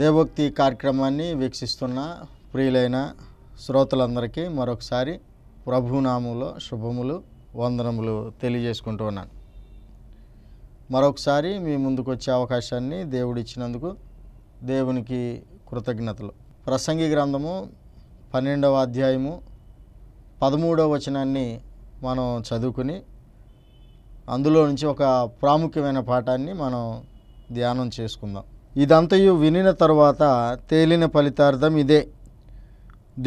దేవోక్తి కార్యక్రమాన్ని వీక్షిస్తున్న ప్రియులైన శ్రోతలందరికీ మరొకసారి ప్రభునామంలో శుభములు వందనములు తెలియజేసుకుంటూ ఉన్నాను మరొకసారి మీ ముందుకు వచ్చే అవకాశాన్ని దేవుడిచ్చినందుకు దేవునికి కృతజ్ఞతలు ప్రసంగి గ్రంథము పన్నెండవ అధ్యాయము పదమూడవ వచనాన్ని మనం చదువుకుని అందులో నుంచి ఒక ప్రాముఖ్యమైన పాఠాన్ని మనం ధ్యానం చేసుకుందాం ఇదంతయు వినిన తరువాత తేలిన ఫలితార్థం ఇదే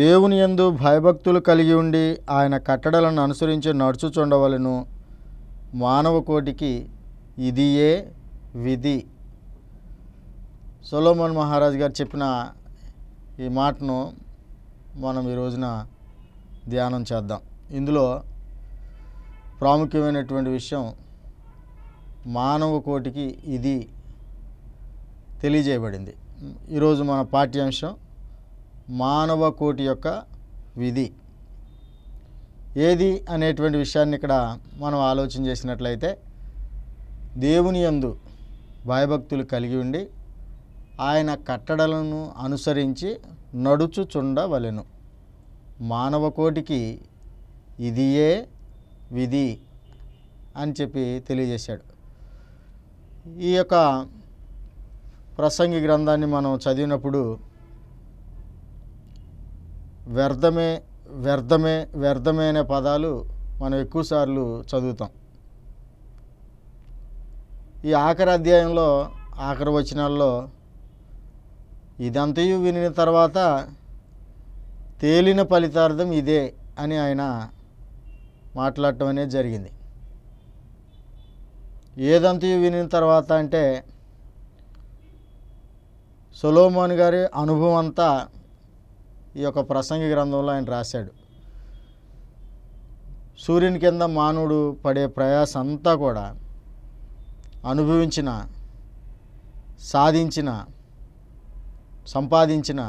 దేవుని యందు భయభక్తులు కలిగి ఉండి ఆయన కట్టడలను అనుసరించి నడుచుచుండవలను మానవ కోటికి ఇదియే విధి సొలోమన్ మహారాజ్ గారు చెప్పిన ఈ మాటను మనం ఈ రోజున ధ్యానం చేద్దాం ఇందులో ప్రాముఖ్యమైనటువంటి విషయం మానవ కోటికి ఇది తెలియజేయబడింది ఈరోజు మన పాఠ్యాంశం మానవ కోటి యొక్క విధి ఏది అనేటువంటి విషయాన్ని ఇక్కడ మనం ఆలోచన చేసినట్లయితే దేవుని యందు భయభక్తులు కలిగి ఉండి ఆయన కట్టడలను అనుసరించి నడుచుచుండవలెను మానవ కోటికి ఇదియే విధి అని చెప్పి తెలియజేశాడు ఈ యొక్క ప్రసంగి గ్రంథాన్ని మనం చదివినప్పుడు వ్యర్థమే వ్యర్థమే వ్యర్థమే అనే పదాలు మనం ఎక్కువసార్లు చదువుతాం ఈ ఆఖరి అధ్యాయంలో ఆఖరి వచనాల్లో ఇదంతయు వినిన తర్వాత తేలిన ఫలితార్థం ఇదే అని ఆయన మాట్లాడటం అనేది జరిగింది ఏదంతయు వినిన తర్వాత అంటే సొలోమోన్ గారి అనుభవం అంతా ఈ యొక్క ప్రసంగి గ్రంథంలో ఆయన రాశాడు సూర్యుని కింద మానవుడు పడే ప్రయాస అంతా కూడా అనుభవించిన సాధించిన సంపాదించిన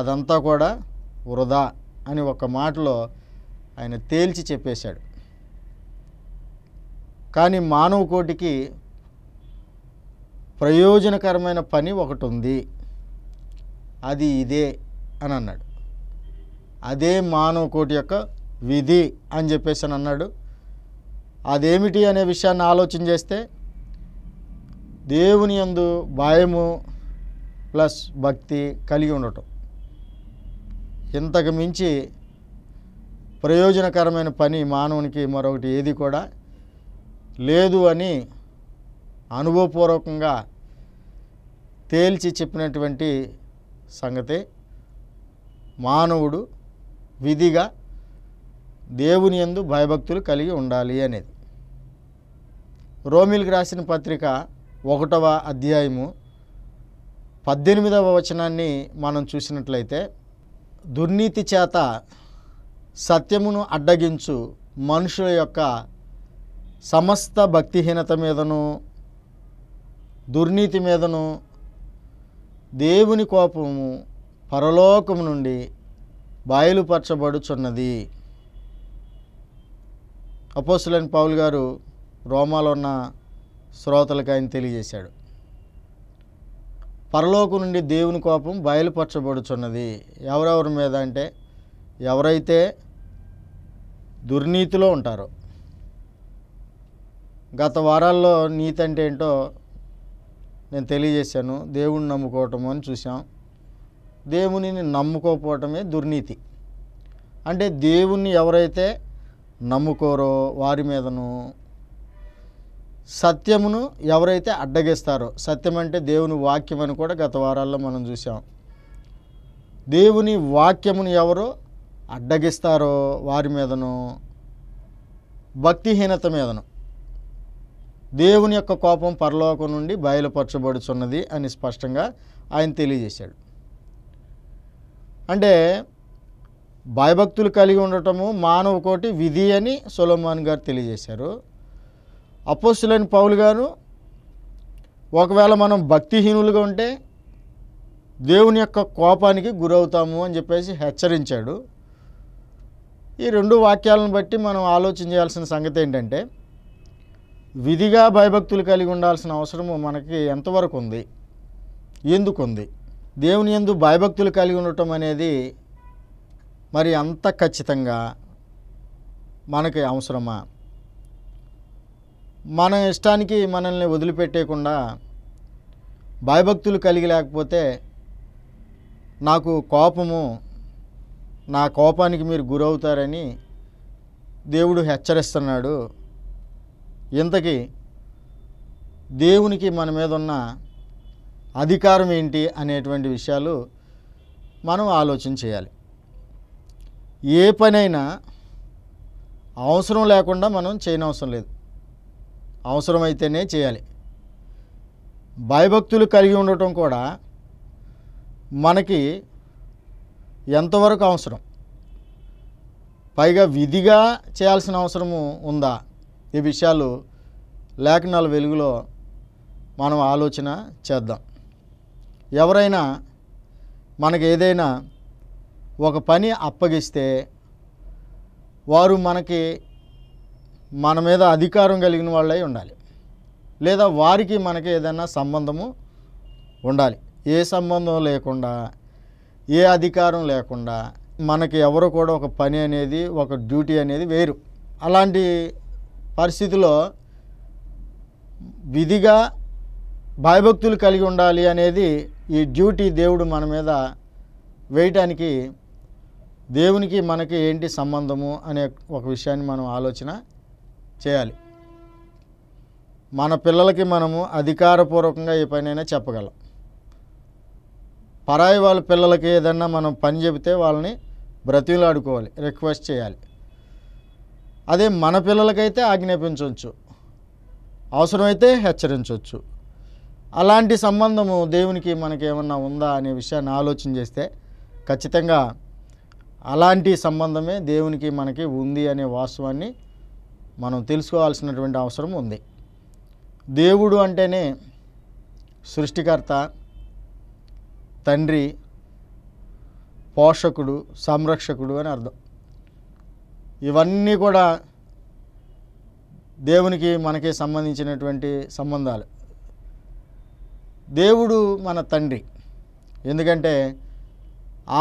అదంతా కూడా వృధా అని ఒక మాటలో ఆయన తేల్చి చెప్పేశాడు కానీ మానవ కోటికి ప్రయోజనకరమైన పని ఒకటి ఉంది అది ఇదే అని అన్నాడు అదే మానవ కోటి యొక్క విధి అని చెప్పేసి అని అన్నాడు అదేమిటి అనే విషయాన్ని ఆలోచన చేస్తే దేవుని యందు భయము ప్లస్ భక్తి కలిగి ఉండటం ఇంతకు మించి ప్రయోజనకరమైన పని మానవునికి మరొకటి ఏది కూడా లేదు అని అనుభవపూర్వకంగా తేల్చి చెప్పినటువంటి సంగతే మానవుడు విధిగా దేవుని ఎందు భయభక్తులు కలిగి ఉండాలి అనేది రోమిల్కి రాసిన పత్రిక ఒకటవ అధ్యాయము పద్దెనిమిదవ వచనాన్ని మనం చూసినట్లయితే దుర్నీతి చేత సత్యమును అడ్డగించు మనుషుల యొక్క సమస్త భక్తిహీనత మీదను దుర్నీతి మీదను దేవుని కోపము పరలోకము నుండి బయలుపరచబడుచున్నది అపోసులని పావులు గారు రోమాలో ఉన్న శ్రోతలకు ఆయన తెలియజేశాడు పరలోకం నుండి దేవుని కోపం బయలుపరచబడుచున్నది ఎవరెవరి మీద అంటే ఎవరైతే దుర్నీతిలో ఉంటారో గత వారాల్లో నీతి అంటే ఏంటో నేను తెలియజేశాను దేవుణ్ణి నమ్ముకోవటం అని చూసాం దేవునిని నమ్ముకోకపోవటమే దుర్నీతి అంటే దేవుణ్ణి ఎవరైతే నమ్ముకోరో వారి మీదను సత్యమును ఎవరైతే అడ్డగిస్తారో సత్యం అంటే దేవుని వాక్యం అని కూడా గత వారాల్లో మనం చూసాం దేవుని వాక్యమును ఎవరు అడ్డగిస్తారో వారి మీదను భక్తిహీనత మీదను దేవుని యొక్క కోపం పరలోకం నుండి బయలుపరచబడుచున్నది అని స్పష్టంగా ఆయన తెలియజేశాడు అంటే భయభక్తులు కలిగి ఉండటము మానవ కోటి విధి అని సొలమాన్ గారు తెలియజేశారు అపోస్తులైన పౌలు గారు ఒకవేళ మనం భక్తిహీనులుగా ఉంటే దేవుని యొక్క కోపానికి గురవుతాము అని చెప్పేసి హెచ్చరించాడు ఈ రెండు వాక్యాలను బట్టి మనం ఆలోచించాల్సిన సంగతి ఏంటంటే విధిగా భయభక్తులు కలిగి ఉండాల్సిన అవసరము మనకి ఎంతవరకు ఉంది ఎందుకుంది దేవుని ఎందు భయభక్తులు కలిగి ఉండటం అనేది మరి అంత ఖచ్చితంగా మనకి అవసరమా మన ఇష్టానికి మనల్ని వదిలిపెట్టేయకుండా భయభక్తులు కలిగి లేకపోతే నాకు కోపము నా కోపానికి మీరు గురవుతారని దేవుడు హెచ్చరిస్తున్నాడు ఇంతకీ దేవునికి మన మీద ఉన్న అధికారం ఏంటి అనేటువంటి విషయాలు మనం ఆలోచన చేయాలి ఏ పనైనా అవసరం లేకుండా మనం చేయనవసరం లేదు అవసరమైతేనే చేయాలి భయభక్తులు కలిగి ఉండటం కూడా మనకి ఎంతవరకు అవసరం పైగా విధిగా చేయాల్సిన అవసరము ఉందా ఈ విషయాలు లేఖనాల వెలుగులో మనం ఆలోచన చేద్దాం ఎవరైనా మనకు ఏదైనా ఒక పని అప్పగిస్తే వారు మనకి మన మీద అధికారం కలిగిన వాళ్ళై ఉండాలి లేదా వారికి మనకి ఏదైనా సంబంధము ఉండాలి ఏ సంబంధం లేకుండా ఏ అధికారం లేకుండా మనకి ఎవరు కూడా ఒక పని అనేది ఒక డ్యూటీ అనేది వేరు అలాంటి పరిస్థితిలో విధిగా భయభక్తులు కలిగి ఉండాలి అనేది ఈ డ్యూటీ దేవుడు మన మీద వేయటానికి దేవునికి మనకి ఏంటి సంబంధము అనే ఒక విషయాన్ని మనం ఆలోచన చేయాలి మన పిల్లలకి మనము అధికారపూర్వకంగా ఏ పనైనా చెప్పగలం పరాయి వాళ్ళ పిల్లలకి ఏదన్నా మనం పని చెబితే వాళ్ళని బ్రతిలాడుకోవాలి రిక్వెస్ట్ చేయాలి అదే మన పిల్లలకైతే ఆజ్ఞాపించవచ్చు అవసరమైతే హెచ్చరించవచ్చు అలాంటి సంబంధము దేవునికి మనకి ఏమన్నా ఉందా అనే విషయాన్ని ఆలోచన చేస్తే ఖచ్చితంగా అలాంటి సంబంధమే దేవునికి మనకి ఉంది అనే వాస్తవాన్ని మనం తెలుసుకోవాల్సినటువంటి అవసరం ఉంది దేవుడు అంటేనే సృష్టికర్త తండ్రి పోషకుడు సంరక్షకుడు అని అర్థం ఇవన్నీ కూడా దేవునికి మనకి సంబంధించినటువంటి సంబంధాలు దేవుడు మన తండ్రి ఎందుకంటే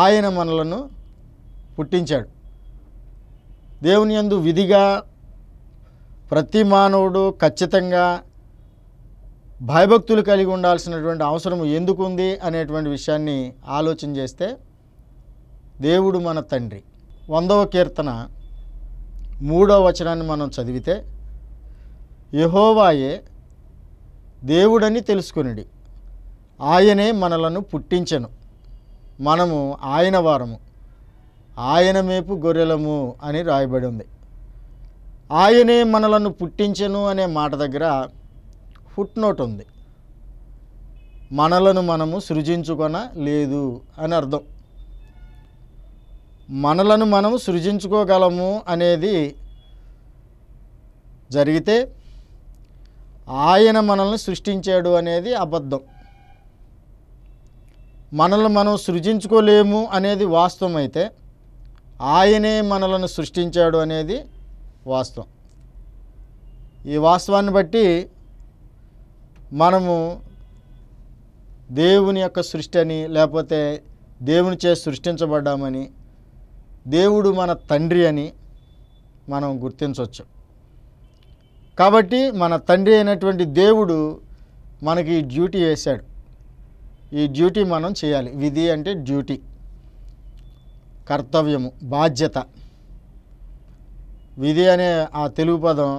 ఆయన మనలను పుట్టించాడు దేవుని యందు విధిగా ప్రతి మానవుడు ఖచ్చితంగా భయభక్తులు కలిగి ఉండాల్సినటువంటి అవసరం ఎందుకు ఉంది అనేటువంటి విషయాన్ని ఆలోచన చేస్తే దేవుడు మన తండ్రి వందవ కీర్తన మూడో వచనాన్ని మనం చదివితే యహోవాయే దేవుడని తెలుసుకునిడి ఆయనే మనలను పుట్టించను మనము ఆయన వారము ఆయన మేపు గొర్రెలము అని రాయబడి ఉంది ఆయనే మనలను పుట్టించెను అనే మాట దగ్గర ఫుట్ నోట్ ఉంది మనలను మనము సృజించుకొన లేదు అని అర్థం మనలను మనం సృజించుకోగలము అనేది జరిగితే ఆయన మనల్ని సృష్టించాడు అనేది అబద్ధం మనల్ని మనం సృజించుకోలేము అనేది వాస్తవం అయితే ఆయనే మనలను సృష్టించాడు అనేది వాస్తవం ఈ వాస్తవాన్ని బట్టి మనము దేవుని యొక్క సృష్టి అని లేకపోతే చేసి సృష్టించబడ్డామని దేవుడు మన తండ్రి అని మనం గుర్తించవచ్చు కాబట్టి మన తండ్రి అయినటువంటి దేవుడు మనకి డ్యూటీ వేశాడు ఈ డ్యూటీ మనం చేయాలి విధి అంటే డ్యూటీ కర్తవ్యము బాధ్యత విధి అనే ఆ తెలుగు పదం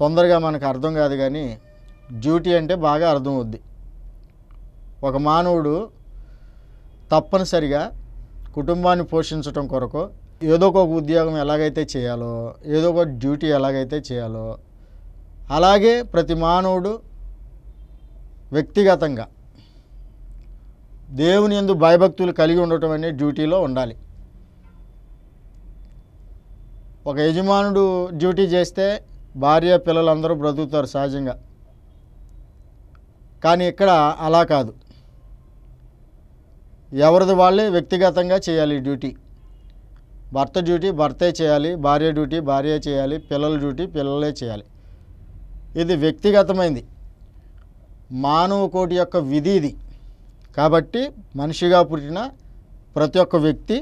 తొందరగా మనకు అర్థం కాదు కానీ డ్యూటీ అంటే బాగా అర్థం అవుద్ది ఒక మానవుడు తప్పనిసరిగా కుటుంబాన్ని పోషించడం కొరకు ఏదో ఒక ఉద్యోగం ఎలాగైతే చేయాలో ఏదో ఒక డ్యూటీ ఎలాగైతే చేయాలో అలాగే ప్రతి మానవుడు వ్యక్తిగతంగా దేవుని ఎందు భయభక్తులు కలిగి ఉండటం అనే డ్యూటీలో ఉండాలి ఒక యజమానుడు డ్యూటీ చేస్తే భార్య పిల్లలందరూ బ్రతుకుతారు సహజంగా కానీ ఇక్కడ అలా కాదు ఎవరిది వాళ్ళే వ్యక్తిగతంగా చేయాలి డ్యూటీ భర్త డ్యూటీ భర్తే చేయాలి భార్య డ్యూటీ భార్య చేయాలి పిల్లల డ్యూటీ పిల్లలే చేయాలి ఇది వ్యక్తిగతమైంది మానవ కోటి యొక్క విధి ఇది కాబట్టి మనిషిగా పుట్టిన ప్రతి ఒక్క వ్యక్తి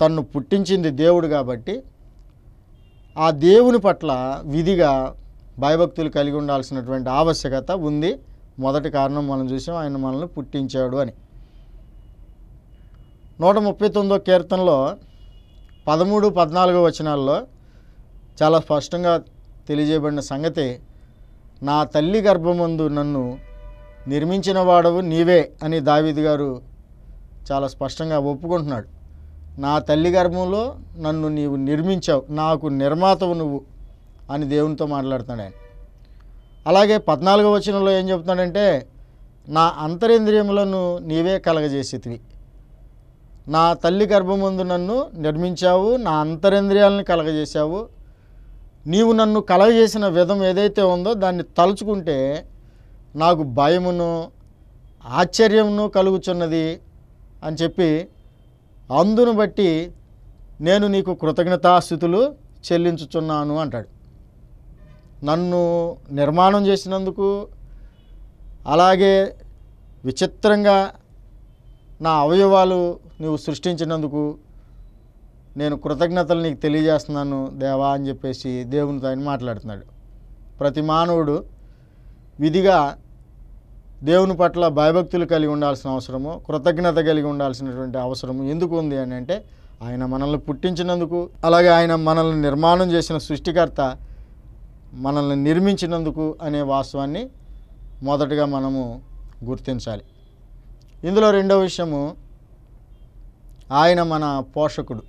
తన్ను పుట్టించింది దేవుడు కాబట్టి ఆ దేవుని పట్ల విధిగా భయభక్తులు కలిగి ఉండాల్సినటువంటి ఆవశ్యకత ఉంది మొదటి కారణం మనం చూసాం ఆయన మనల్ని పుట్టించాడు అని నూట ముప్పై తొమ్మిదో కీర్తనలో పదమూడు పద్నాలుగో వచనాల్లో చాలా స్పష్టంగా తెలియజేయబడిన సంగతి నా తల్లి గర్భమందు నన్ను నిర్మించిన వాడవు నీవే అని దావిద్ గారు చాలా స్పష్టంగా ఒప్పుకుంటున్నాడు నా తల్లి గర్భంలో నన్ను నీవు నిర్మించావు నాకు నిర్మాతవు నువ్వు అని దేవునితో మాట్లాడుతాడు ఆయన అలాగే పద్నాలుగో వచనంలో ఏం చెప్తున్నాడంటే నా అంతరింద్రియములను నీవే కలగజేసేవి నా తల్లి గర్భమందు నన్ను నిర్మించావు నా అంతరింద్రియాలను కలగజేశావు నీవు నన్ను కలగజేసిన విధం ఏదైతే ఉందో దాన్ని తలుచుకుంటే నాకు భయమును ఆశ్చర్యమును కలుగుచున్నది అని చెప్పి అందును బట్టి నేను నీకు కృతజ్ఞతాస్థుతులు చెల్లించుచున్నాను అంటాడు నన్ను నిర్మాణం చేసినందుకు అలాగే విచిత్రంగా నా అవయవాలు నువ్వు సృష్టించినందుకు నేను కృతజ్ఞతలు నీకు తెలియజేస్తున్నాను దేవా అని చెప్పేసి దేవునితో ఆయన మాట్లాడుతున్నాడు ప్రతి మానవుడు విధిగా దేవుని పట్ల భయభక్తులు కలిగి ఉండాల్సిన అవసరము కృతజ్ఞత కలిగి ఉండాల్సినటువంటి అవసరము ఎందుకు ఉంది అని అంటే ఆయన మనల్ని పుట్టించినందుకు అలాగే ఆయన మనల్ని నిర్మాణం చేసిన సృష్టికర్త మనల్ని నిర్మించినందుకు అనే వాస్తవాన్ని మొదటగా మనము గుర్తించాలి ఇందులో రెండో విషయము ఆయన మన పోషకుడు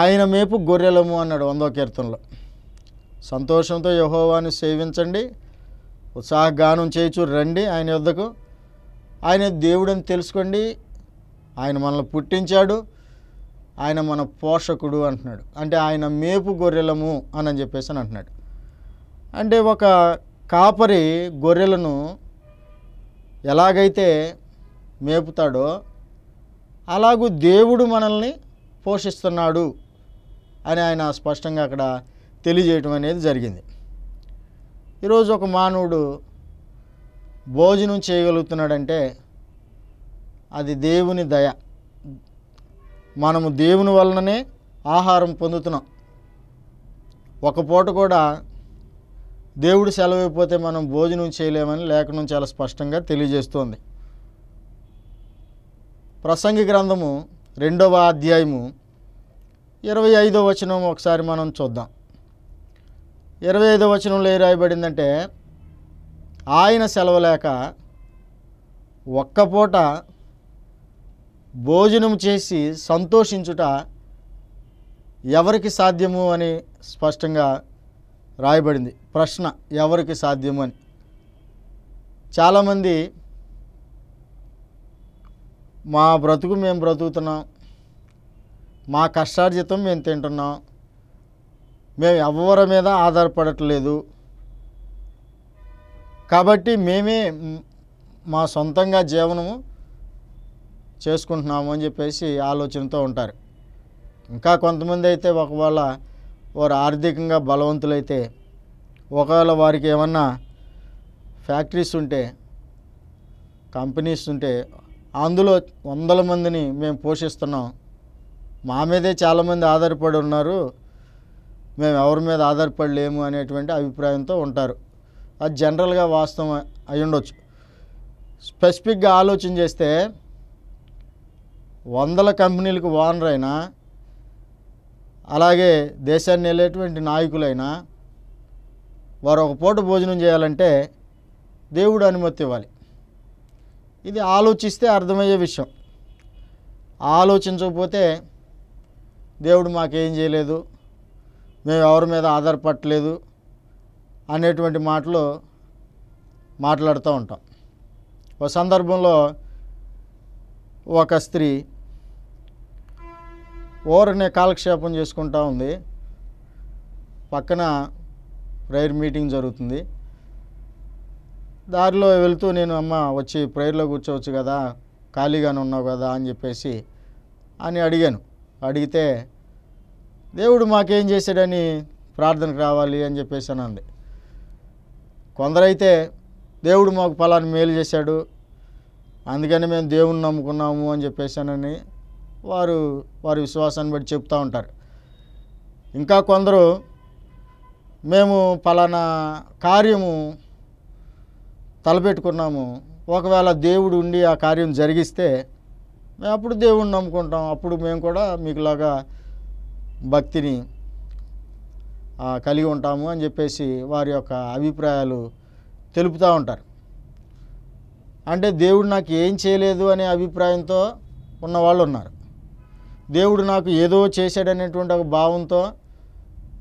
ఆయన మేపు గొర్రెలము అన్నాడు వందో కీర్తనలో సంతోషంతో యహోవాన్ని సేవించండి ఉత్సాహగానం చేయచు రండి ఆయన వద్దకు ఆయన దేవుడని తెలుసుకోండి ఆయన మనల్ని పుట్టించాడు ఆయన మన పోషకుడు అంటున్నాడు అంటే ఆయన మేపు గొర్రెలము అని చెప్పేసి అని అంటున్నాడు అంటే ఒక కాపరి గొర్రెలను ఎలాగైతే మేపుతాడో అలాగూ దేవుడు మనల్ని పోషిస్తున్నాడు అని ఆయన స్పష్టంగా అక్కడ తెలియజేయటం అనేది జరిగింది ఈరోజు ఒక మానవుడు భోజనం చేయగలుగుతున్నాడంటే అది దేవుని దయ మనము దేవుని వలననే ఆహారం పొందుతున్నాం ఒక పూట కూడా దేవుడు సెలవైపోతే మనం భోజనం చేయలేమని లేఖనం చాలా స్పష్టంగా తెలియజేస్తోంది ప్రసంగి గ్రంథము రెండవ అధ్యాయము ఇరవై ఐదో వచనం ఒకసారి మనం చూద్దాం ఇరవై ఐదో వచనంలో ఏ రాయబడిందంటే ఆయన సెలవు లేక ఒక్కపూట భోజనం చేసి సంతోషించుట ఎవరికి సాధ్యము అని స్పష్టంగా రాయబడింది ప్రశ్న ఎవరికి సాధ్యమని చాలామంది మా బ్రతుకు మేము బ్రతుకుతున్నాం మా కష్టార్జితం మేము తింటున్నాం మేము ఎవరి మీద ఆధారపడట్లేదు కాబట్టి మేమే మా సొంతంగా జీవనము చేసుకుంటున్నాము అని చెప్పేసి ఆలోచనతో ఉంటారు ఇంకా కొంతమంది అయితే ఒకవేళ వారు ఆర్థికంగా బలవంతులైతే ఒకవేళ వారికి ఏమన్నా ఫ్యాక్టరీస్ ఉంటే కంపెనీస్ ఉంటే అందులో వందల మందిని మేము పోషిస్తున్నాం మా మీదే చాలామంది ఆధారపడి ఉన్నారు మేము ఎవరి మీద ఆధారపడలేము అనేటువంటి అభిప్రాయంతో ఉంటారు అది జనరల్గా వాస్తవం అయి ఉండొచ్చు స్పెసిఫిక్గా ఆలోచన చేస్తే వందల కంపెనీలకు ఓనర్ అయినా అలాగే దేశాన్ని వెళ్ళేటువంటి నాయకులైనా వారు ఒక పూట భోజనం చేయాలంటే దేవుడు అనుమతి ఇవ్వాలి ఇది ఆలోచిస్తే అర్థమయ్యే విషయం ఆలోచించకపోతే దేవుడు మాకేం చేయలేదు మేము ఎవరి మీద ఆధారపడలేదు అనేటువంటి మాటలు మాట్లాడుతూ ఉంటాం ఒక సందర్భంలో ఒక స్త్రీ ఓరనే కాలక్షేపం చేసుకుంటూ ఉంది పక్కన ప్రేయర్ మీటింగ్ జరుగుతుంది దారిలో వెళ్తూ నేను అమ్మ వచ్చి ప్రేయర్లో కూర్చోవచ్చు కదా ఖాళీగానే ఉన్నావు కదా అని చెప్పేసి అని అడిగాను అడిగితే దేవుడు మాకేం చేశాడని ప్రార్థనకు రావాలి అని చెప్పేసి అని అంది కొందరైతే దేవుడు మాకు ఫలాన్ని మేలు చేశాడు అందుకని మేము దేవుణ్ణి నమ్ముకున్నాము అని చెప్పేసానని వారు వారి విశ్వాసాన్ని బట్టి చెప్తూ ఉంటారు ఇంకా కొందరు మేము పలానా కార్యము తలపెట్టుకున్నాము ఒకవేళ దేవుడు ఉండి ఆ కార్యం జరిగిస్తే మేము అప్పుడు దేవుడిని నమ్ముకుంటాం అప్పుడు మేము కూడా మీకులాగా భక్తిని కలిగి ఉంటాము అని చెప్పేసి వారి యొక్క అభిప్రాయాలు తెలుపుతూ ఉంటారు అంటే దేవుడు నాకు ఏం చేయలేదు అనే అభిప్రాయంతో ఉన్నవాళ్ళు ఉన్నారు దేవుడు నాకు ఏదో చేశాడనేటువంటి ఒక భావంతో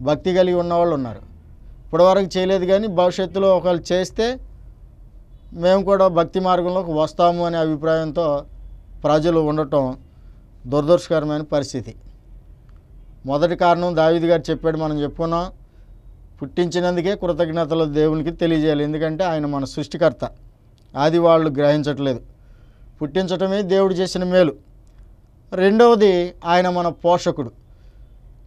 భక్తి కలిగి ఉన్నవాళ్ళు ఉన్నారు ఇప్పటివరకు చేయలేదు కానీ భవిష్యత్తులో ఒకళ్ళు చేస్తే మేము కూడా భక్తి మార్గంలోకి వస్తాము అనే అభిప్రాయంతో ప్రజలు ఉండటం దురదృష్టకరమైన పరిస్థితి మొదటి కారణం దావిది గారు చెప్పాడు మనం చెప్పుకున్నాం పుట్టించినందుకే కృతజ్ఞతలు దేవునికి తెలియజేయాలి ఎందుకంటే ఆయన మన సృష్టికర్త అది వాళ్ళు గ్రహించట్లేదు పుట్టించటమే దేవుడు చేసిన మేలు రెండవది ఆయన మన పోషకుడు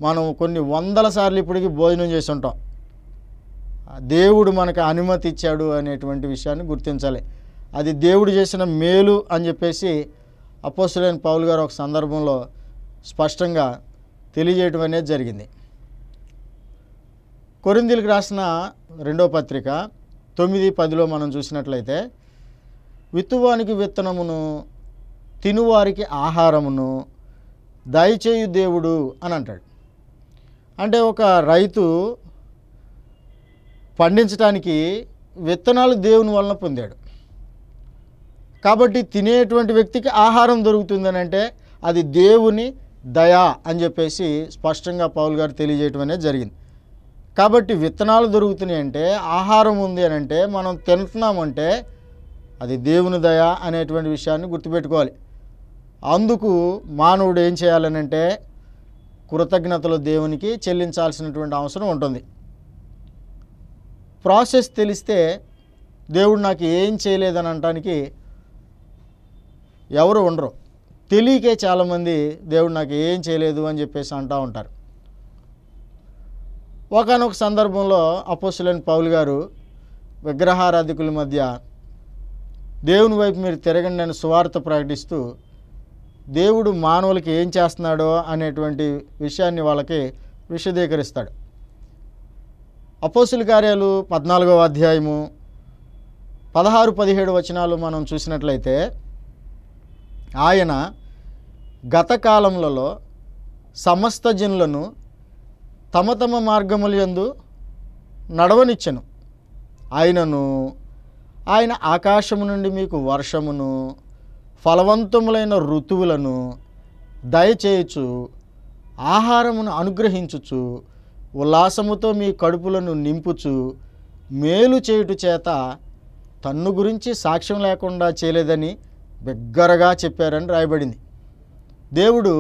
మనం కొన్ని వందల సార్లు ఇప్పటికీ భోజనం చేసి ఉంటాం దేవుడు మనకు అనుమతి ఇచ్చాడు అనేటువంటి విషయాన్ని గుర్తించాలి అది దేవుడు చేసిన మేలు అని చెప్పేసి అపోసులైన పౌల్ గారు ఒక సందర్భంలో స్పష్టంగా తెలియజేయటం అనేది జరిగింది కొరిందీలకు రాసిన రెండో పత్రిక తొమ్మిది పదిలో మనం చూసినట్లయితే విత్తువానికి విత్తనమును తినువారికి ఆహారమును దయచేయు దేవుడు అని అంటాడు అంటే ఒక రైతు పండించడానికి విత్తనాలు దేవుని వలన పొందాడు కాబట్టి తినేటువంటి వ్యక్తికి ఆహారం దొరుకుతుందని అంటే అది దేవుని దయా అని చెప్పేసి స్పష్టంగా పౌల్ గారు తెలియజేయటం అనేది జరిగింది కాబట్టి విత్తనాలు దొరుకుతున్నాయి అంటే ఆహారం ఉంది అని అంటే మనం తింటున్నామంటే అది దేవుని దయా అనేటువంటి విషయాన్ని గుర్తుపెట్టుకోవాలి అందుకు మానవుడు ఏం చేయాలనంటే కృతజ్ఞతలు దేవునికి చెల్లించాల్సినటువంటి అవసరం ఉంటుంది ప్రాసెస్ తెలిస్తే దేవుడు నాకు ఏం చేయలేదని అనటానికి ఎవరు ఉండరు తెలియకే చాలామంది దేవుడు నాకు ఏం చేయలేదు అని చెప్పేసి అంటూ ఉంటారు ఒకనొక సందర్భంలో అపోసులైన పౌల్ గారు విగ్రహారాధికుల మధ్య దేవుని వైపు మీరు తిరగండి అని సువార్త ప్రకటిస్తూ దేవుడు మానవులకి ఏం చేస్తున్నాడో అనేటువంటి విషయాన్ని వాళ్ళకి విశదీకరిస్తాడు అపోసుల కార్యాలు పద్నాలుగవ అధ్యాయము పదహారు పదిహేడు వచనాలు మనం చూసినట్లయితే ఆయన గత కాలములలో సమస్త జనులను తమ తమ మార్గముల యందు నడవనిచ్చను ఆయనను ఆయన ఆకాశము నుండి మీకు వర్షమును ఫలవంతములైన ఋతువులను దయచేయచు ఆహారమును అనుగ్రహించుచు ఉల్లాసముతో మీ కడుపులను నింపుచు మేలు చేయుట చేత తన్ను గురించి సాక్ష్యం లేకుండా చేయలేదని బిగ్గరగా చెప్పారని రాయబడింది దేవుడు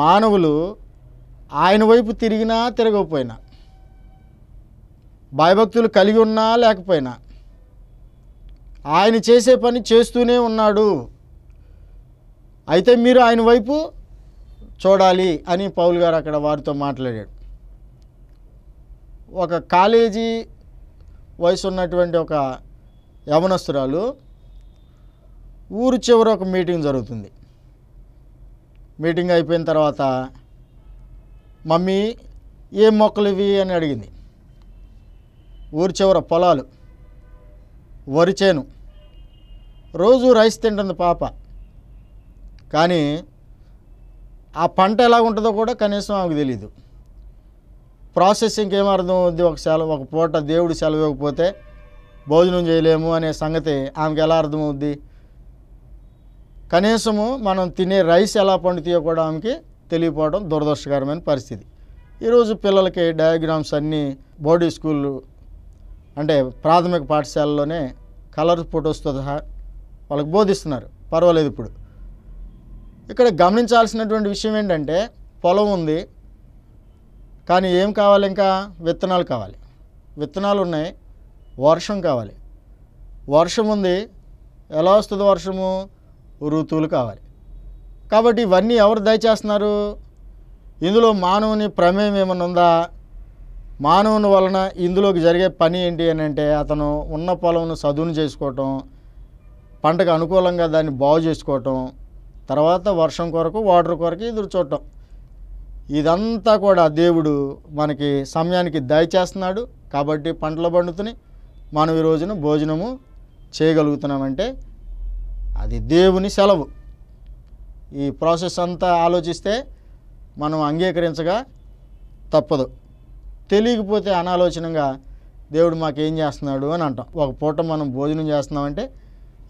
మానవులు ఆయన వైపు తిరిగినా తిరగకపోయినా భయభక్తులు కలిగి ఉన్నా లేకపోయినా ఆయన చేసే పని చేస్తూనే ఉన్నాడు అయితే మీరు ఆయన వైపు చూడాలి అని పౌల్ గారు అక్కడ వారితో మాట్లాడాడు ఒక కాలేజీ వయసు ఉన్నటువంటి ఒక యవనస్తురాలు ఊరు చివర ఒక మీటింగ్ జరుగుతుంది మీటింగ్ అయిపోయిన తర్వాత మమ్మీ ఏ మొక్కలు ఇవి అని అడిగింది ఊరి చివర పొలాలు వరి చేను రోజు రైస్ తింటుంది పాప కానీ ఆ పంట ఎలా ఉంటుందో కూడా కనీసం ఆమెకు తెలీదు ప్రాసెసింగ్ ఏమర్థం అవుద్ది ఒక సెలవు ఒక పూట దేవుడు సెలవు ఇవ్వకపోతే భోజనం చేయలేము అనే సంగతి ఆమెకు ఎలా అర్థమవుద్ది కనీసము మనం తినే రైస్ ఎలా పండుతాయో కూడా ఆమెకి తెలియపోవడం దురదృష్టకరమైన పరిస్థితి ఈరోజు పిల్లలకి డయాగ్రామ్స్ అన్నీ బోర్డింగ్ స్కూళ్ళు అంటే ప్రాథమిక పాఠశాలలోనే కలర్ ఫొటోస్తో సహా వాళ్ళకి బోధిస్తున్నారు పర్వాలేదు ఇప్పుడు ఇక్కడ గమనించాల్సినటువంటి విషయం ఏంటంటే పొలం ఉంది కానీ ఏం కావాలి ఇంకా విత్తనాలు కావాలి విత్తనాలు ఉన్నాయి వర్షం కావాలి వర్షం ఉంది ఎలా వస్తుంది వర్షము ఋతువులు కావాలి కాబట్టి ఇవన్నీ ఎవరు దయచేస్తున్నారు ఇందులో మానవుని ప్రమేయం ఏమైనా ఉందా మానవుని వలన ఇందులోకి జరిగే పని ఏంటి అని అంటే అతను ఉన్న పొలంను చదువును చేసుకోవటం పంటకు అనుకూలంగా దాన్ని బాగు చేసుకోవటం తర్వాత వర్షం కొరకు వాటర్ కొరకు ఎదురు చూడటం ఇదంతా కూడా దేవుడు మనకి సమయానికి దయచేస్తున్నాడు కాబట్టి పంటలు పండుతుని మనం ఈ రోజున భోజనము చేయగలుగుతున్నామంటే అది దేవుని సెలవు ఈ ప్రాసెస్ అంతా ఆలోచిస్తే మనం అంగీకరించగా తప్పదు తెలియకపోతే అనాలోచనంగా దేవుడు మాకేం చేస్తున్నాడు అని అంటాం ఒక పూట మనం భోజనం చేస్తున్నామంటే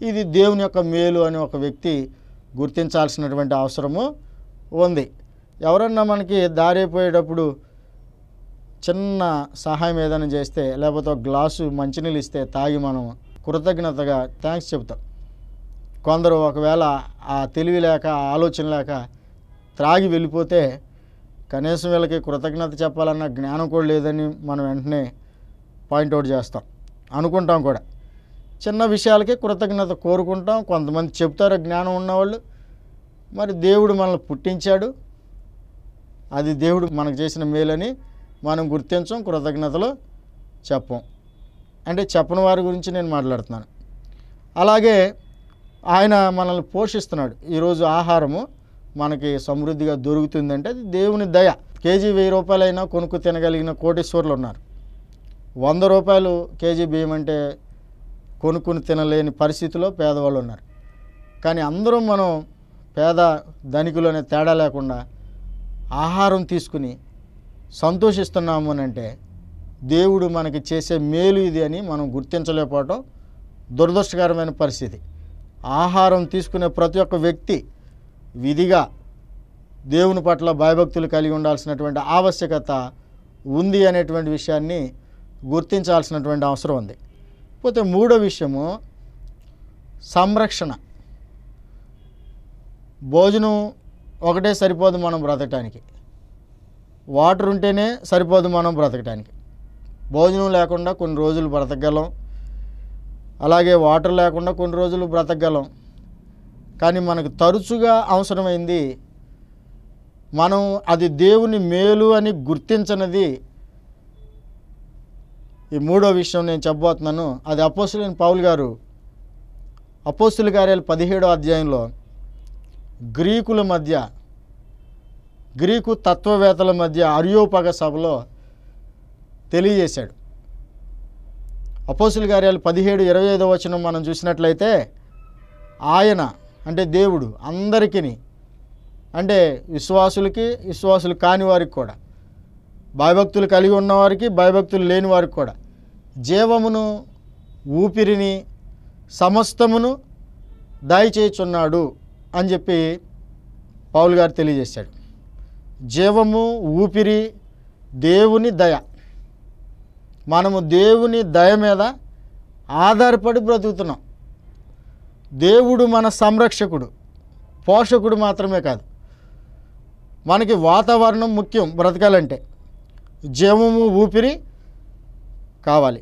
ఇది దేవుని యొక్క మేలు అని ఒక వ్యక్తి గుర్తించాల్సినటువంటి అవసరము ఉంది ఎవరన్నా మనకి దారిపోయేటప్పుడు చిన్న సహాయం ఏదైనా చేస్తే లేకపోతే ఒక గ్లాసు మంచినీళ్ళు ఇస్తే తాగి మనం కృతజ్ఞతగా థ్యాంక్స్ చెప్తాం కొందరు ఒకవేళ ఆ తెలివి లేక ఆలోచన లేక త్రాగి వెళ్ళిపోతే కనీసం వీళ్ళకి కృతజ్ఞత చెప్పాలన్న జ్ఞానం కూడా లేదని మనం వెంటనే పాయింట్అవుట్ చేస్తాం అనుకుంటాం కూడా చిన్న విషయాలకే కృతజ్ఞత కోరుకుంటాం కొంతమంది చెప్తారు జ్ఞానం ఉన్నవాళ్ళు మరి దేవుడు మనల్ని పుట్టించాడు అది దేవుడు మనకు చేసిన మేలని మనం గుర్తించం కృతజ్ఞతలో చెప్పం అంటే చెప్పని వారి గురించి నేను మాట్లాడుతున్నాను అలాగే ఆయన మనల్ని పోషిస్తున్నాడు ఈరోజు ఆహారము మనకి సమృద్ధిగా దొరుకుతుందంటే అది దేవుని దయ కేజీ వెయ్యి రూపాయలైనా కొనుక్కు తినగలిగిన కోటీశ్వర్లు ఉన్నారు వంద రూపాయలు కేజీ బియ్యం అంటే కొనుక్కుని తినలేని పరిస్థితిలో పేదవాళ్ళు ఉన్నారు కానీ అందరం మనం పేద ధనికులోనే తేడా లేకుండా ఆహారం తీసుకుని సంతోషిస్తున్నాము అని అంటే దేవుడు మనకి చేసే మేలు ఇది అని మనం గుర్తించలేకపోవటం దురదృష్టకరమైన పరిస్థితి ఆహారం తీసుకునే ప్రతి ఒక్క వ్యక్తి విధిగా దేవుని పట్ల భయభక్తులు కలిగి ఉండాల్సినటువంటి ఆవశ్యకత ఉంది అనేటువంటి విషయాన్ని గుర్తించాల్సినటువంటి అవసరం ఉంది పోతే మూడో విషయము సంరక్షణ భోజనం ఒకటే సరిపోదు మనం బ్రతకటానికి వాటర్ ఉంటేనే సరిపోదు మనం బ్రతకటానికి భోజనం లేకుండా కొన్ని రోజులు బ్రతకగలం అలాగే వాటర్ లేకుండా కొన్ని రోజులు బ్రతకగలం కానీ మనకు తరచుగా అవసరమైంది మనం అది దేవుని మేలు అని గుర్తించనిది ఈ మూడో విషయం నేను చెప్పబోతున్నాను అది అపోసులైన పౌల్ గారు అపోసులు కార్యాలు పదిహేడో అధ్యాయంలో గ్రీకుల మధ్య గ్రీకు తత్వవేత్తల మధ్య అరియోపగ సభలో తెలియజేశాడు అపోసులు కార్యాలు పదిహేడు ఇరవై ఐదో వచనం మనం చూసినట్లయితే ఆయన అంటే దేవుడు అందరికీ అంటే విశ్వాసులకి విశ్వాసులు కాని వారికి కూడా భయభక్తులు కలిగి ఉన్నవారికి భయభక్తులు లేని వారికి కూడా జీవమును ఊపిరిని సమస్తమును దయచేచున్నాడు అని చెప్పి పౌల్ గారు తెలియజేశాడు జీవము ఊపిరి దేవుని దయ మనము దేవుని దయ మీద ఆధారపడి బ్రతుకుతున్నాం దేవుడు మన సంరక్షకుడు పోషకుడు మాత్రమే కాదు మనకి వాతావరణం ముఖ్యం బ్రతకాలంటే జీవము ఊపిరి కావాలి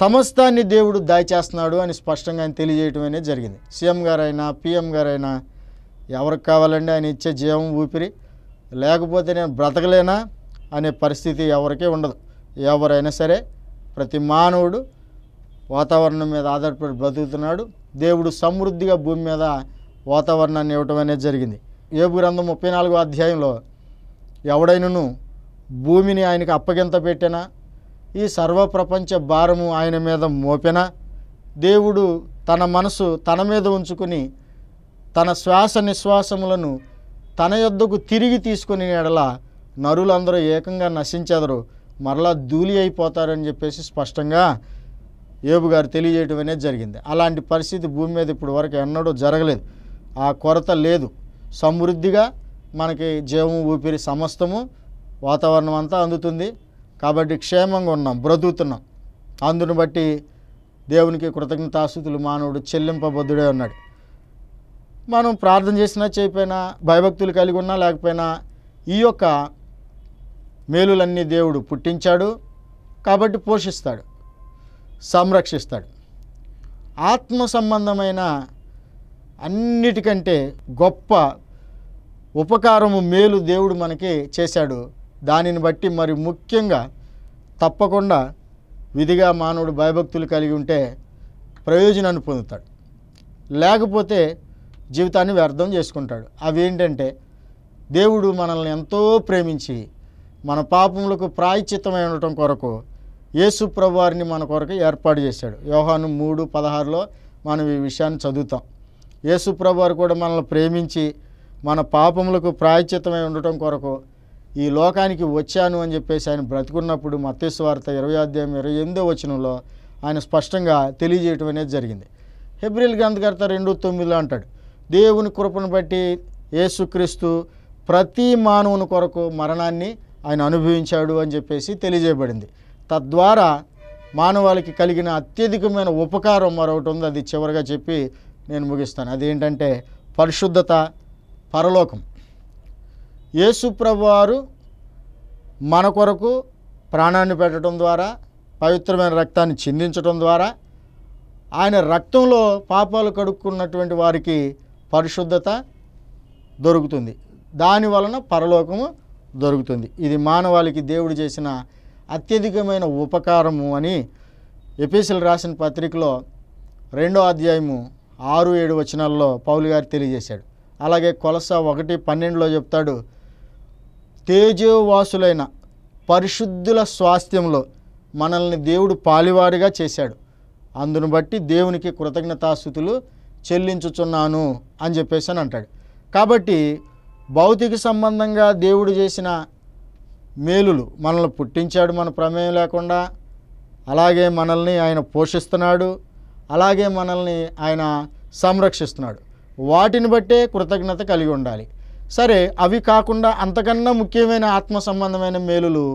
సమస్తాన్ని దేవుడు దాచేస్తున్నాడు అని స్పష్టంగా ఆయన తెలియజేయటం అనేది జరిగింది సీఎం గారైనా పిఎం గారైనా ఎవరికి కావాలండి ఆయన ఇచ్చే జీవం ఊపిరి లేకపోతే నేను బ్రతకలేనా అనే పరిస్థితి ఎవరికీ ఉండదు ఎవరైనా సరే ప్రతి మానవుడు వాతావరణం మీద ఆధారపడి బ్రతుకుతున్నాడు దేవుడు సమృద్ధిగా భూమి మీద వాతావరణాన్ని ఇవ్వటం అనేది జరిగింది ఏబు గ్రంథం ముప్పై నాలుగో అధ్యాయంలో ఎవడైనను భూమిని ఆయనకు అప్పగింత పెట్టినా ఈ సర్వప్రపంచ భారము ఆయన మీద మోపినా దేవుడు తన మనసు తన మీద ఉంచుకుని తన శ్వాస నిశ్వాసములను తన యొద్దకు తిరిగి తీసుకుని ఎడల నరులందరూ ఏకంగా నశించెదరు మరలా ధూళి అయిపోతారని చెప్పేసి స్పష్టంగా ఏబు గారు తెలియజేయడం అనేది జరిగింది అలాంటి పరిస్థితి భూమి మీద ఇప్పుడు వరకు ఎన్నడూ జరగలేదు ఆ కొరత లేదు సమృద్ధిగా మనకి జీవం ఊపిరి సమస్తము వాతావరణం అంతా అందుతుంది కాబట్టి క్షేమంగా ఉన్నాం బ్రతుకుతున్నాం అందును బట్టి దేవునికి కృతజ్ఞతాస్థుతులు మానవుడు చెల్లింపబద్ధుడే ఉన్నాడు మనం ప్రార్థన చేసినా చేయకపోయినా భయభక్తులు కలిగి ఉన్నా లేకపోయినా ఈ యొక్క మేలులన్నీ దేవుడు పుట్టించాడు కాబట్టి పోషిస్తాడు సంరక్షిస్తాడు ఆత్మ సంబంధమైన అన్నిటికంటే గొప్ప ఉపకారము మేలు దేవుడు మనకి చేశాడు దానిని బట్టి మరి ముఖ్యంగా తప్పకుండా విధిగా మానవుడు భయభక్తులు కలిగి ఉంటే ప్రయోజనాన్ని పొందుతాడు లేకపోతే జీవితాన్ని వ్యర్థం చేసుకుంటాడు అవి ఏంటంటే దేవుడు మనల్ని ఎంతో ప్రేమించి మన పాపములకు ప్రాయచిత్తమై ఉండటం కొరకు యేసు ప్రభువారిని మన కొరకు ఏర్పాటు చేశాడు యోహాను మూడు పదహారులో మనం ఈ విషయాన్ని చదువుతాం యేసు ప్రభువారు కూడా మనల్ని ప్రేమించి మన పాపములకు ప్రాయచితమై ఉండటం కొరకు ఈ లోకానికి వచ్చాను అని చెప్పేసి ఆయన బ్రతుకున్నప్పుడు మత్స్వార్త ఇరవై అధ్యాయం ఇరవై ఎనిమిదో వచనంలో ఆయన స్పష్టంగా తెలియజేయటం అనేది జరిగింది హెబ్రిల్ గ్రంథకర్త రెండు తొమ్మిదిలో అంటాడు దేవుని కృపను బట్టి యేసుక్రీస్తు ప్రతి మానవుని కొరకు మరణాన్ని ఆయన అనుభవించాడు అని చెప్పేసి తెలియజేయబడింది తద్వారా మానవాళికి కలిగిన అత్యధికమైన ఉపకారం మరొకటి ఉంది అది చివరిగా చెప్పి నేను ముగిస్తాను అదేంటంటే పరిశుద్ధత పరలోకం యేసుప్రభువారు మన కొరకు ప్రాణాన్ని పెట్టడం ద్వారా పవిత్రమైన రక్తాన్ని చిందించడం ద్వారా ఆయన రక్తంలో పాపాలు కడుక్కున్నటువంటి వారికి పరిశుద్ధత దొరుకుతుంది దాని వలన పరలోకము దొరుకుతుంది ఇది మానవాళికి దేవుడు చేసిన అత్యధికమైన ఉపకారము అని ఎపిసిల్ రాసిన పత్రికలో రెండో అధ్యాయము ఆరు ఏడు వచనాల్లో పౌలు గారు తెలియజేశాడు అలాగే కొలస ఒకటి పన్నెండులో చెప్తాడు తేజోవాసులైన పరిశుద్ధుల స్వాస్థ్యంలో మనల్ని దేవుడు పాలివారిగా చేశాడు అందును బట్టి దేవునికి కృతజ్ఞతాస్థుతులు చెల్లించుచున్నాను అని చెప్పేసి అని అంటాడు కాబట్టి భౌతిక సంబంధంగా దేవుడు చేసిన మేలులు మనల్ని పుట్టించాడు మన ప్రమేయం లేకుండా అలాగే మనల్ని ఆయన పోషిస్తున్నాడు అలాగే మనల్ని ఆయన సంరక్షిస్తున్నాడు వాటిని బట్టే కృతజ్ఞత కలిగి ఉండాలి సరే అవి కాకుండా అంతకన్నా ముఖ్యమైన ఆత్మ సంబంధమైన మేలులు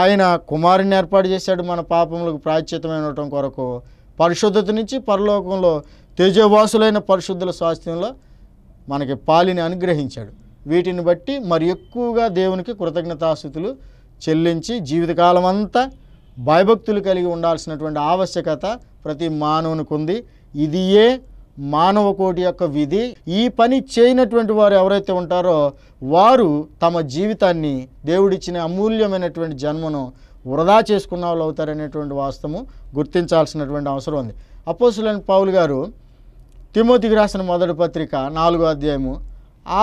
ఆయన కుమారుని ఏర్పాటు చేశాడు మన పాపములకు ప్రాచ్యతమైనటం కొరకు పరిశుద్ధత నుంచి పరలోకంలో తేజవాసులైన పరిశుద్ధుల స్వాస్థ్యంలో మనకి పాలిని అనుగ్రహించాడు వీటిని బట్టి మరి ఎక్కువగా దేవునికి కృతజ్ఞతాస్థుతులు చెల్లించి జీవితకాలం అంతా భయభక్తులు కలిగి ఉండాల్సినటువంటి ఆవశ్యకత ప్రతి మానవునికి ఉంది ఇదియే మానవ కోటి యొక్క విధి ఈ పని చేయనటువంటి వారు ఎవరైతే ఉంటారో వారు తమ జీవితాన్ని దేవుడిచ్చిన అమూల్యమైనటువంటి జన్మను వృధా చేసుకున్న వాళ్ళు అవుతారనేటువంటి వాస్తవం గుర్తించాల్సినటువంటి అవసరం ఉంది అపోసులైన పావులు గారు తిమోతికి రాసిన మొదటి పత్రిక నాలుగో అధ్యాయము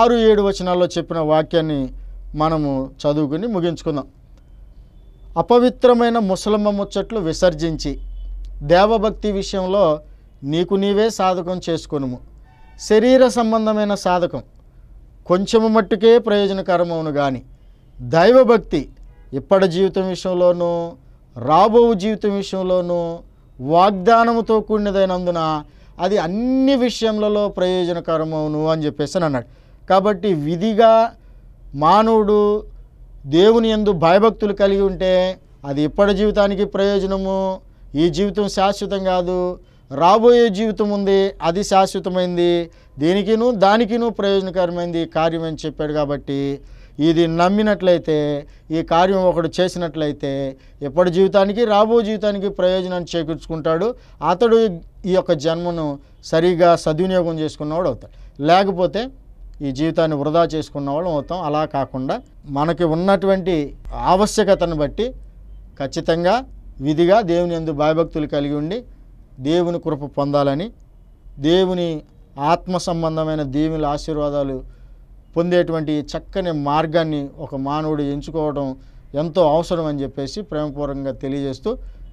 ఆరు ఏడు వచనాల్లో చెప్పిన వాక్యాన్ని మనము చదువుకుని ముగించుకుందాం అపవిత్రమైన ముసలమ్మ ముచ్చట్లు విసర్జించి దేవభక్తి విషయంలో నీకు నీవే సాధకం చేసుకొనుము శరీర సంబంధమైన సాధకం కొంచెము మట్టుకే ప్రయోజనకరమవును కానీ దైవభక్తి ఇప్పటి జీవితం విషయంలోనూ రాబో జీవితం విషయంలోనూ వాగ్దానముతో కూడినదైనందున అది అన్ని విషయములలో ప్రయోజనకరమవును అని చెప్పేసి అన్నాడు కాబట్టి విధిగా మానవుడు దేవుని ఎందు భయభక్తులు కలిగి ఉంటే అది ఇప్పటి జీవితానికి ప్రయోజనము ఈ జీవితం శాశ్వతం కాదు రాబోయే జీవితం ఉంది అది శాశ్వతమైంది దీనికిను దానికిను ప్రయోజనకరమైంది కార్యం అని చెప్పాడు కాబట్టి ఇది నమ్మినట్లయితే ఈ కార్యం ఒకడు చేసినట్లయితే ఎప్పటి జీవితానికి రాబో జీవితానికి ప్రయోజనాన్ని చేకూర్చుకుంటాడు అతడు ఈ యొక్క జన్మను సరిగా సద్వినియోగం చేసుకున్నవాడు అవుతాడు లేకపోతే ఈ జీవితాన్ని వృధా చేసుకున్న వాళ్ళం అవుతాం అలా కాకుండా మనకి ఉన్నటువంటి ఆవశ్యకతను బట్టి ఖచ్చితంగా విధిగా దేవుని ఎందు భయభక్తులు కలిగి ఉండి దేవుని కృప పొందాలని దేవుని ఆత్మ సంబంధమైన దేవుని ఆశీర్వాదాలు పొందేటువంటి చక్కని మార్గాన్ని ఒక మానవుడు ఎంచుకోవడం ఎంతో అవసరం అని చెప్పేసి ప్రేమపూర్వకంగా తెలియజేస్తూ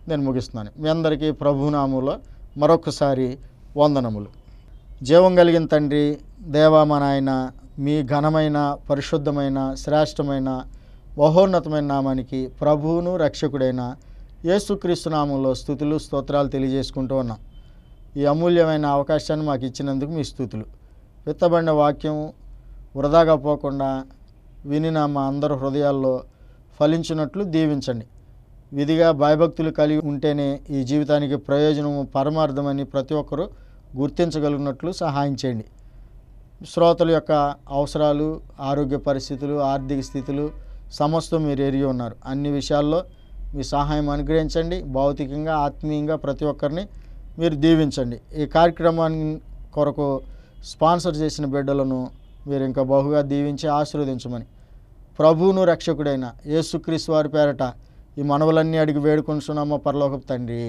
నేను ముగిస్తున్నాను మీ అందరికీ ప్రభునాముల మరొకసారి వందనములు జీవం కలిగిన తండ్రి దేవామనాయన మీ ఘనమైన పరిశుద్ధమైన శ్రేష్టమైన మహోన్నతమైన నామానికి ప్రభువును రక్షకుడైన ఏసుక్రీస్తునామంలో నామంలో స్థుతులు స్తోత్రాలు తెలియజేసుకుంటూ ఉన్నాం ఈ అమూల్యమైన అవకాశాన్ని మాకు ఇచ్చినందుకు మీ స్థుతులు విత్తబడిన వాక్యం వృధాగా పోకుండా వినిన మా అందరు హృదయాల్లో ఫలించినట్లు దీవించండి విధిగా భయభక్తులు కలిగి ఉంటేనే ఈ జీవితానికి ప్రయోజనము పరమార్థమని ప్రతి ఒక్కరూ గుర్తించగలిగినట్లు సహాయం చేయండి శ్రోతల యొక్క అవసరాలు ఆరోగ్య పరిస్థితులు ఆర్థిక స్థితులు సమస్తం మీరు ఎరిగి ఉన్నారు అన్ని విషయాల్లో మీ సహాయం అనుగ్రహించండి భౌతికంగా ఆత్మీయంగా ప్రతి ఒక్కరిని మీరు దీవించండి ఈ కార్యక్రమాన్ని కొరకు స్పాన్సర్ చేసిన బిడ్డలను మీరు ఇంకా బహుగా దీవించి ఆశీర్వదించమని ప్రభువును రక్షకుడైన యేసుక్రీస్ వారి పేరట ఈ మనవలన్నీ అడిగి వేడుకుంటున్నామో పరలోకపు తండ్రి